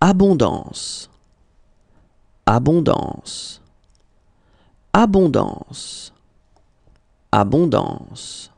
abondance, abondance, abondance, abondance.